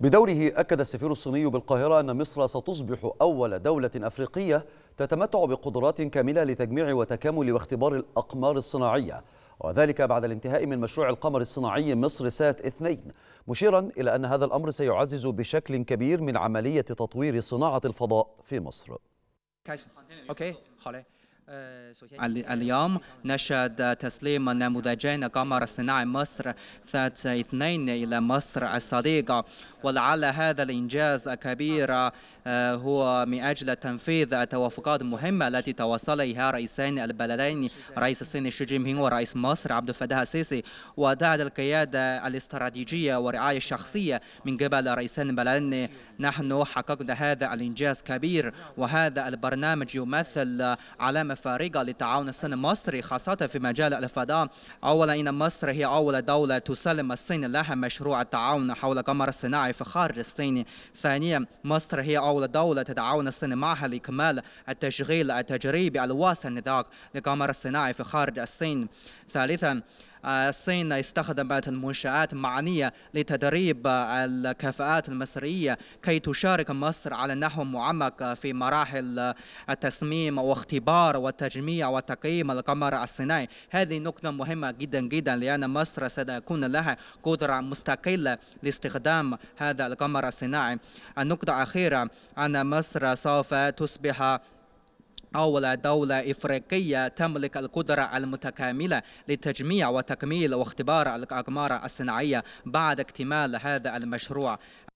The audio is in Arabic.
بدوره أكد السفير الصيني بالقاهرة أن مصر ستصبح أول دولة أفريقية تتمتع بقدرات كاملة لتجميع وتكامل واختبار الأقمار الصناعية وذلك بعد الانتهاء من مشروع القمر الصناعي مصر سات اثنين مشيرا إلى أن هذا الأمر سيعزز بشكل كبير من عملية تطوير صناعة الفضاء في مصر آه، اليوم نشهد تسليم نموذجين قمر صناعي مصر ثات اثنين إلى مصر الصديقة ولعل هذا الإنجاز الكبير آه، هو من أجل تنفيذ التوافقات المهمة التي توصل إليها رئيسان البلدين رئيس الصين شي جين بينغ ورئيس مصر عبد الفتاح السيسي ودعت القيادة الاستراتيجية والرعاية الشخصية من قبل رئيسان البلدين نحن حققنا هذا الإنجاز كبير وهذا البرنامج يمثل آه، علامة فارقة للتعاون الصين المصري خاصة في مجال الفضاء أولا إن مصر هي أول دولة تسلم الصين لها مشروع التعاون حول القمر الصناعي الصناعي في الصين ثانيا مصر هي أول دولة تدعون الصين معها لكمال التشغيل التجريبي الواسع النطاق لقمر الصناعي في الصين ثالثا آه، الصين استخدمت المنشآت المعنية لتدريب الكفاءات المصرية كي تشارك مصر على نحو معمق في مراحل التصميم واختبار وتجميع وتقييم القمر الصناعي هذه نقطة مهمة جدا جدا لأن مصر ستكون لها قدرة مستقلة لاستخدام هذا القمر الصناعي النقطة الأخيرة أن مصر سوف تصبح أول دولة إفريقية تملك القدرة المتكاملة لتجميع وتكميل واختبار الأقمار الصناعية بعد اكتمال هذا المشروع